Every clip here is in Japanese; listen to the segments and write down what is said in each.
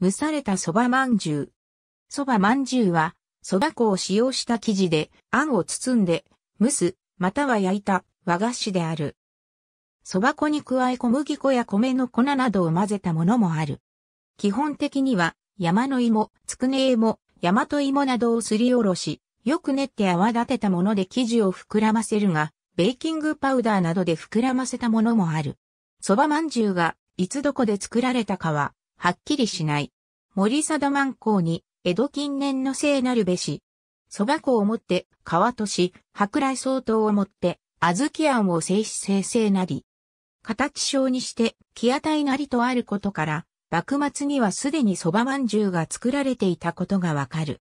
蒸された蕎麦まんじゅう。蕎ばまんじゅうは、蕎麦粉を使用した生地で、あんを包んで、蒸す、または焼いた和菓子である。蕎麦粉に加え小麦粉や米の粉などを混ぜたものもある。基本的には、山の芋、つくね芋、大和芋などをすりおろし、よく練って泡立てたもので生地を膨らませるが、ベーキングパウダーなどで膨らませたものもある。蕎ばまんじゅうが、いつどこで作られたかは、はっきりしない。森貞万公に、江戸近年の聖なるべし。蕎麦粉をもって、川とし、白来相当をもって、小豆庵を静止生成なり。形小にして、木屋台なりとあることから、幕末にはすでに蕎麦饅頭が作られていたことがわかる。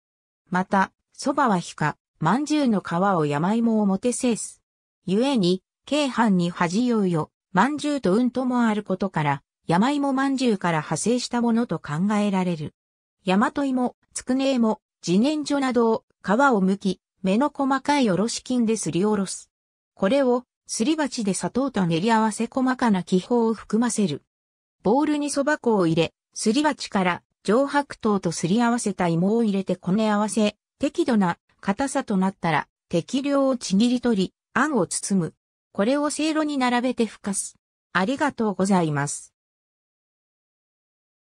また、蕎麦は皮下、饅頭の皮を山芋をもてせす。ゆえに、京阪に恥じようよ、饅頭とうんともあることから、山芋まんじゅうから派生したものと考えられる。大和芋、つくね芋、自然薯などを皮を剥き、目の細かいおろし菌ですりおろす。これをすり鉢で砂糖と練り合わせ細かな気泡を含ませる。ボウルにそば粉を入れ、すり鉢から上白糖とすり合わせた芋を入れてこね合わせ、適度な硬さとなったら適量をちぎり取り、あんを包む。これをせいろに並べてふかす。ありがとうございます。